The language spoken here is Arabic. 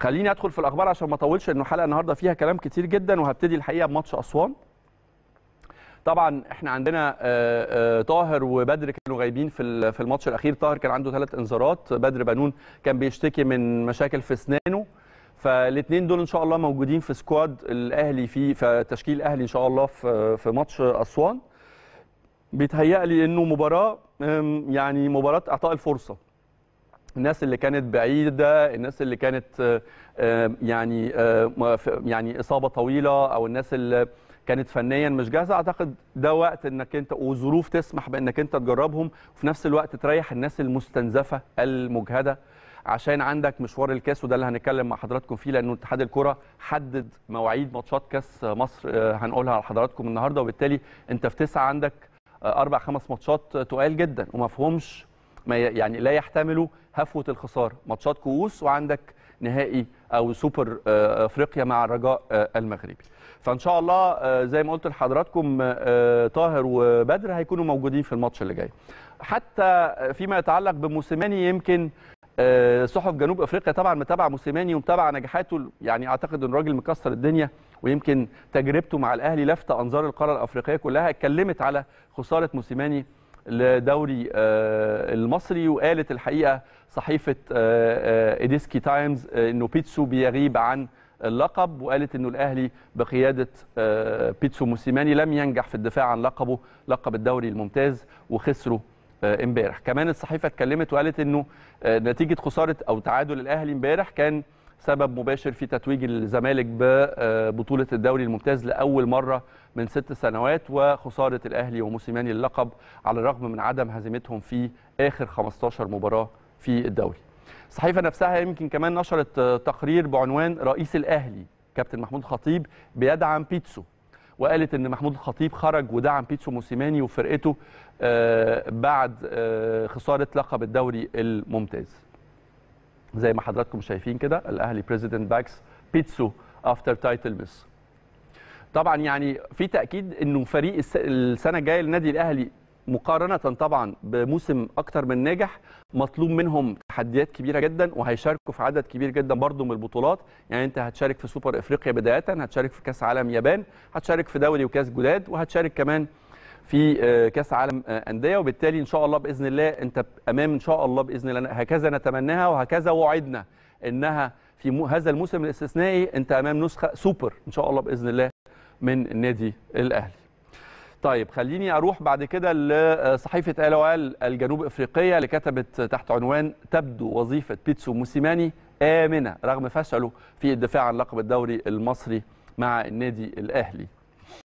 خليني ادخل في الاخبار عشان ما اطولش انه حلقه النهارده فيها كلام كتير جدا وهبتدي الحقيقه بماتش اسوان طبعا احنا عندنا آه، آه، طاهر وبدر كانوا غايبين في في الماتش الاخير طاهر كان عنده ثلاث انذارات بدر بنون كان بيشتكي من مشاكل في اسنانه فالاثنين دول ان شاء الله موجودين في سكواد الاهلي في تشكيل الاهلي ان شاء الله في في ماتش اسوان بيتهيألي انه مباراه يعني مباراه اعطاء الفرصه الناس اللي كانت بعيده الناس اللي كانت آه، آه، يعني آه، يعني اصابه طويله او الناس اللي كانت فنيا مش جاهزه اعتقد ده وقت انك انت وظروف تسمح بانك انت تجربهم وفي نفس الوقت تريح الناس المستنزفه المجهده عشان عندك مشوار الكاس وده اللي هنتكلم مع حضراتكم فيه لانه اتحاد الكره حدد مواعيد ماتشات كاس مصر هنقولها لحضراتكم النهارده وبالتالي انت في تسعه عندك اربع خمس ماتشات تقال جدا ومفهومش ما يعني لا يحتملوا هفوه الخساره ماتشات كؤوس وعندك نهائي او سوبر آه، افريقيا مع الرجاء آه، المغربي فان شاء الله آه، زي ما قلت لحضراتكم طاهر وبدر هيكونوا موجودين في الماتش اللي جاي حتى فيما يتعلق بموسيماني يمكن صحف جنوب افريقيا طبعا متابعه موسيماني ومتابعه نجاحاته يعني اعتقد ان الراجل مكسر الدنيا ويمكن تجربته مع الاهلي لفت انظار القاره الافريقيه كلها اتكلمت على خساره موسيماني لدوري آه، المصري وقالت الحقيقه صحيفه آه، آه، اديسكي تايمز انه بيتسو بيغيب عن اللقب وقالت انه الاهلي بقياده بيتسو موسيماني لم ينجح في الدفاع عن لقبه لقب الدوري الممتاز وخسره امبارح كمان الصحيفه اتكلمت وقالت انه نتيجه خساره او تعادل الاهلي امبارح كان سبب مباشر في تتويج الزمالك ببطوله آه، الدوري الممتاز لاول مره من ست سنوات وخساره الاهلي وموسيماني اللقب على الرغم من عدم هزيمتهم في اخر 15 مباراه في الدوري. الصحيفه نفسها يمكن كمان نشرت آه، تقرير بعنوان رئيس الاهلي كابتن محمود الخطيب بيدعم بيتسو وقالت ان محمود الخطيب خرج ودعم بيتسو موسيماني وفرقته آه، بعد خساره لقب الدوري الممتاز. زي ما حضراتكم شايفين كده الاهلي بريزيدنت باكس بيتسو افتر تايتل مس طبعا يعني في تاكيد انه فريق السنه الجايه للنادي الاهلي مقارنه طبعا بموسم اكتر من ناجح مطلوب منهم تحديات كبيره جدا وهيشاركوا في عدد كبير جدا برضه من البطولات يعني انت هتشارك في سوبر افريقيا بدايه هتشارك في كاس عالم يابان هتشارك في دوري وكاس جداد وهتشارك كمان في آه، كاس عالم آه، انديه وبالتالي ان شاء الله باذن الله انت امام ان شاء الله باذن الله هكذا نتمناها وهكذا وعدنا انها في هذا الموسم الاستثنائي انت امام نسخه سوبر ان شاء الله باذن الله من النادي الاهلي. طيب خليني اروح بعد كده لصحيفه آه، الوال الجنوب افريقيه اللي كتبت تحت عنوان تبدو وظيفه بيتسو موسيماني امنه رغم فشله في الدفاع عن لقب الدوري المصري مع النادي الاهلي.